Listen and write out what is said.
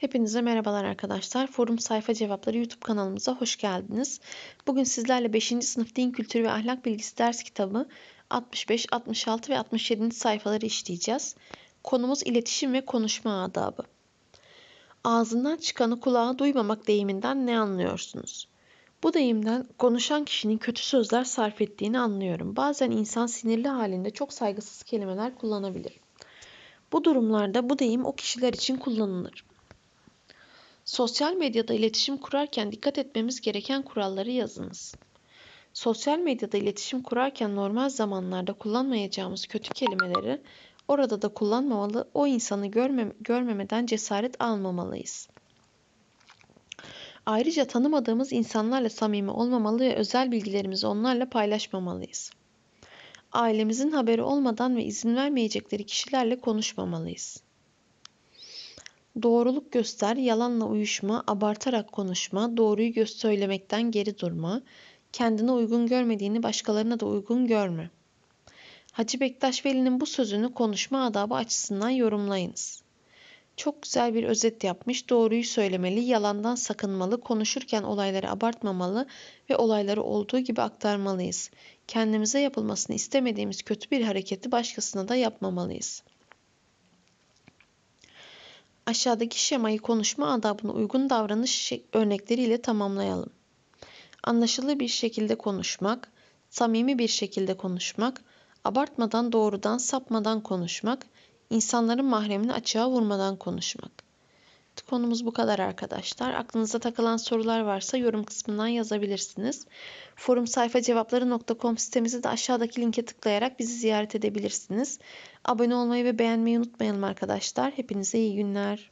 Hepinize merhabalar arkadaşlar. Forum Sayfa Cevapları YouTube kanalımıza hoş geldiniz. Bugün sizlerle 5. sınıf Din Kültürü ve Ahlak Bilgisi ders kitabı 65, 66 ve 67. sayfaları işleyeceğiz. Konumuz iletişim ve konuşma adabı. Ağzından çıkanı kulağa duymamak deyiminden ne anlıyorsunuz? Bu deyimden konuşan kişinin kötü sözler sarf ettiğini anlıyorum. Bazen insan sinirli halinde çok saygısız kelimeler kullanabilir. Bu durumlarda bu deyim o kişiler için kullanılır. Sosyal medyada iletişim kurarken dikkat etmemiz gereken kuralları yazınız. Sosyal medyada iletişim kurarken normal zamanlarda kullanmayacağımız kötü kelimeleri orada da kullanmamalı, o insanı görme, görmemeden cesaret almamalıyız. Ayrıca tanımadığımız insanlarla samimi olmamalı ve özel bilgilerimizi onlarla paylaşmamalıyız. Ailemizin haberi olmadan ve izin vermeyecekleri kişilerle konuşmamalıyız doğruluk göster, yalanla uyuşma, abartarak konuşma, doğruyu göz söylemekten geri durma, kendine uygun görmediğini başkalarına da uygun görme. Hacı Bektaş Veli'nin bu sözünü konuşma adabı açısından yorumlayınız. Çok güzel bir özet yapmış. Doğruyu söylemeli, yalandan sakınmalı, konuşurken olayları abartmamalı ve olayları olduğu gibi aktarmalıyız. Kendimize yapılmasını istemediğimiz kötü bir hareketi başkasına da yapmamalıyız.'' Aşağıdaki şemayı konuşma adabına uygun davranış örnekleriyle tamamlayalım. Anlaşılır bir şekilde konuşmak, samimi bir şekilde konuşmak, abartmadan doğrudan sapmadan konuşmak, insanların mahremini açığa vurmadan konuşmak. Konumuz bu kadar arkadaşlar. Aklınıza takılan sorular varsa yorum kısmından yazabilirsiniz. Forum sayfa cevapları.com sitemizi de aşağıdaki linke tıklayarak bizi ziyaret edebilirsiniz. Abone olmayı ve beğenmeyi unutmayalım arkadaşlar. Hepinize iyi günler.